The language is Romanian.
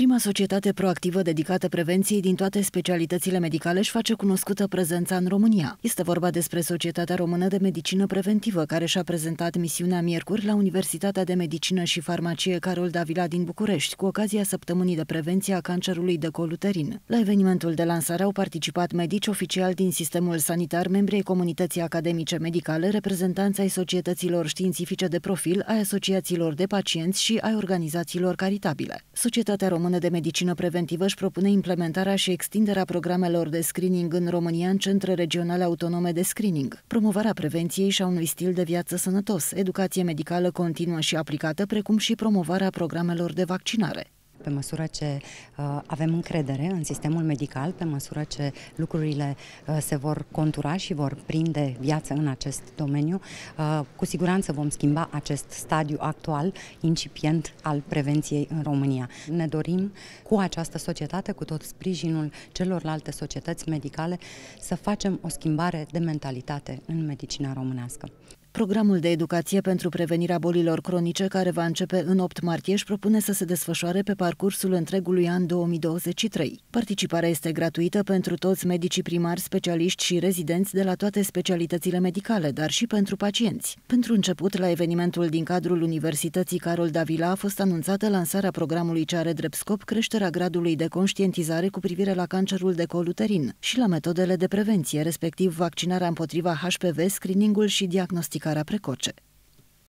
Prima societate proactivă dedicată prevenției din toate specialitățile medicale își face cunoscută prezența în România. Este vorba despre Societatea Română de Medicină Preventivă, care și-a prezentat misiunea miercuri la Universitatea de Medicină și Farmacie Carol Davila din București, cu ocazia săptămânii de prevenție a cancerului de coluterin. La evenimentul de lansare au participat medici oficiali din sistemul sanitar, membrii comunității academice medicale, reprezentanți ai societăților științifice de profil, ai asociațiilor de pacienți și ai organizațiilor caritabile. Societatea Română Română de medicină preventivă își propune implementarea și extinderea programelor de screening în România în centre regionale autonome de screening, promovarea prevenției și a unui stil de viață sănătos, educație medicală continuă și aplicată, precum și promovarea programelor de vaccinare pe măsură ce uh, avem încredere în sistemul medical, pe măsură ce lucrurile uh, se vor contura și vor prinde viață în acest domeniu, uh, cu siguranță vom schimba acest stadiu actual, incipient al prevenției în România. Ne dorim cu această societate, cu tot sprijinul celorlalte societăți medicale, să facem o schimbare de mentalitate în medicina românească. Programul de educație pentru prevenirea bolilor cronice, care va începe în 8 martie, își propune să se desfășoare pe parcursul întregului an 2023. Participarea este gratuită pentru toți medicii primari, specialiști și rezidenți de la toate specialitățile medicale, dar și pentru pacienți. Pentru început, la evenimentul din cadrul Universității Carol Davila a fost anunțată lansarea programului ce are drept scop creșterea gradului de conștientizare cu privire la cancerul de col uterin și la metodele de prevenție, respectiv vaccinarea împotriva HPV, screeningul și diagnosticarea slikara prekoče.